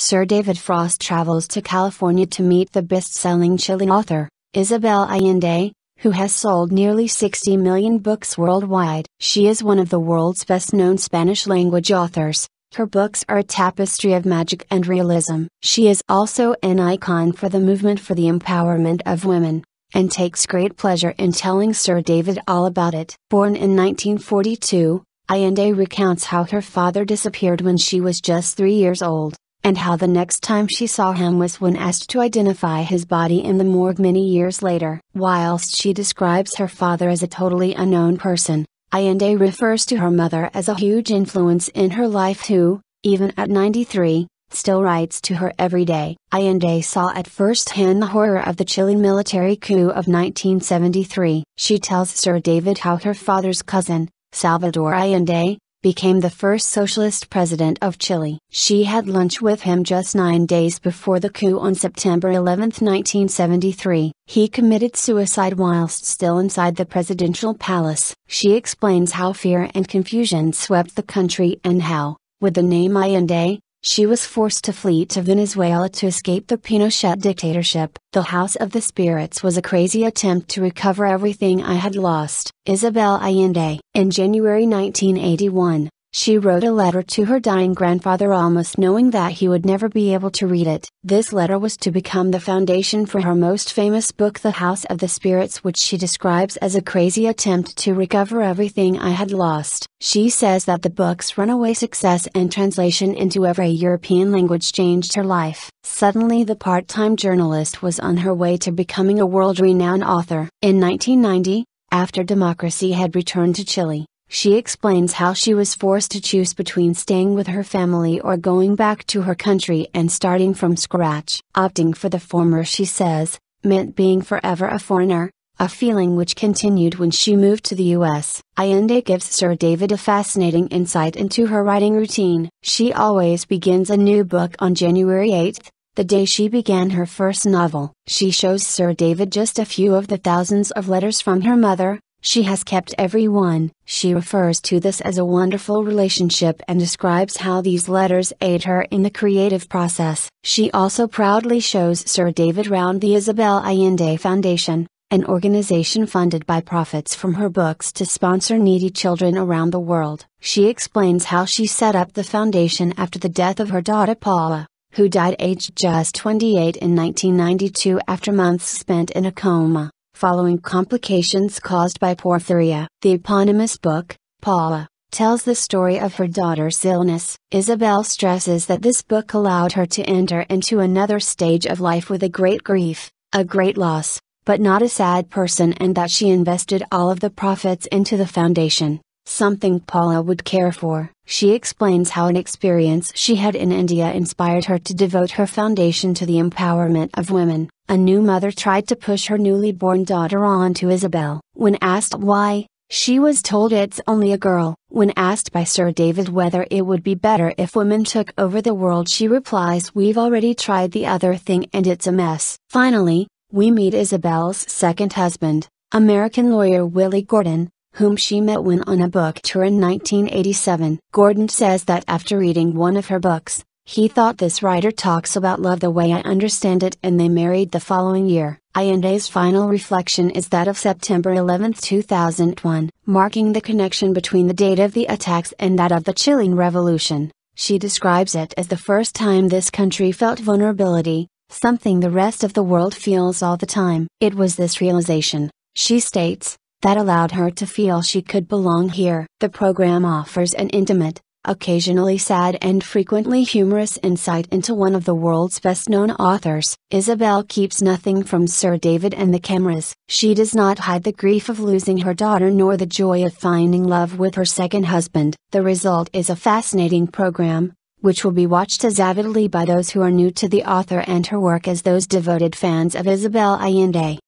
Sir David Frost travels to California to meet the best selling Chile author, Isabel Allende, who has sold nearly 60 million books worldwide. She is one of the world's best known Spanish language authors. Her books are a tapestry of magic and realism. She is also an icon for the movement for the empowerment of women, and takes great pleasure in telling Sir David all about it. Born in 1942, Allende recounts how her father disappeared when she was just three years old and how the next time she saw him was when asked to identify his body in the morgue many years later. Whilst she describes her father as a totally unknown person, Ayende refers to her mother as a huge influence in her life who, even at 93, still writes to her every day. Ayende saw at first hand the horror of the Chilean military coup of 1973. She tells Sir David how her father's cousin, Salvador Allende, became the first socialist president of Chile. She had lunch with him just nine days before the coup on September 11, 1973. He committed suicide whilst still inside the presidential palace. She explains how fear and confusion swept the country and how, with the name Allende, she was forced to flee to Venezuela to escape the Pinochet dictatorship. The House of the Spirits was a crazy attempt to recover everything I had lost. Isabel Allende. In January 1981, she wrote a letter to her dying grandfather almost knowing that he would never be able to read it. This letter was to become the foundation for her most famous book The House of the Spirits which she describes as a crazy attempt to recover everything I had lost. She says that the book's runaway success and translation into every European language changed her life. Suddenly the part-time journalist was on her way to becoming a world-renowned author. In 1990, after democracy had returned to Chile, she explains how she was forced to choose between staying with her family or going back to her country and starting from scratch. Opting for the former, she says, meant being forever a foreigner, a feeling which continued when she moved to the US. Ayende gives Sir David a fascinating insight into her writing routine. She always begins a new book on January 8, the day she began her first novel. She shows Sir David just a few of the thousands of letters from her mother, she has kept everyone. She refers to this as a wonderful relationship and describes how these letters aid her in the creative process. She also proudly shows Sir David Round the Isabel Allende Foundation, an organization funded by profits from her books to sponsor needy children around the world. She explains how she set up the foundation after the death of her daughter Paula, who died aged just 28 in 1992 after months spent in a coma following complications caused by porphyria. The eponymous book, Paula, tells the story of her daughter's illness. Isabel stresses that this book allowed her to enter into another stage of life with a great grief, a great loss, but not a sad person, and that she invested all of the profits into the foundation, something Paula would care for. She explains how an experience she had in India inspired her to devote her foundation to the empowerment of women. A new mother tried to push her newly born daughter on to Isabel. When asked why, she was told it's only a girl. When asked by Sir David whether it would be better if women took over the world, she replies, We've already tried the other thing and it's a mess. Finally, we meet Isabel's second husband, American lawyer Willie Gordon, whom she met when on a book tour in 1987. Gordon says that after reading one of her books, he thought this writer talks about love the way I understand it, and they married the following year. Ayande's final reflection is that of September 11, 2001, marking the connection between the date of the attacks and that of the Chilean Revolution. She describes it as the first time this country felt vulnerability, something the rest of the world feels all the time. It was this realization, she states, that allowed her to feel she could belong here. The program offers an intimate, occasionally sad and frequently humorous insight into one of the world's best known authors. Isabel keeps nothing from Sir David and the cameras. She does not hide the grief of losing her daughter nor the joy of finding love with her second husband. The result is a fascinating program, which will be watched as avidly by those who are new to the author and her work as those devoted fans of Isabel Allende.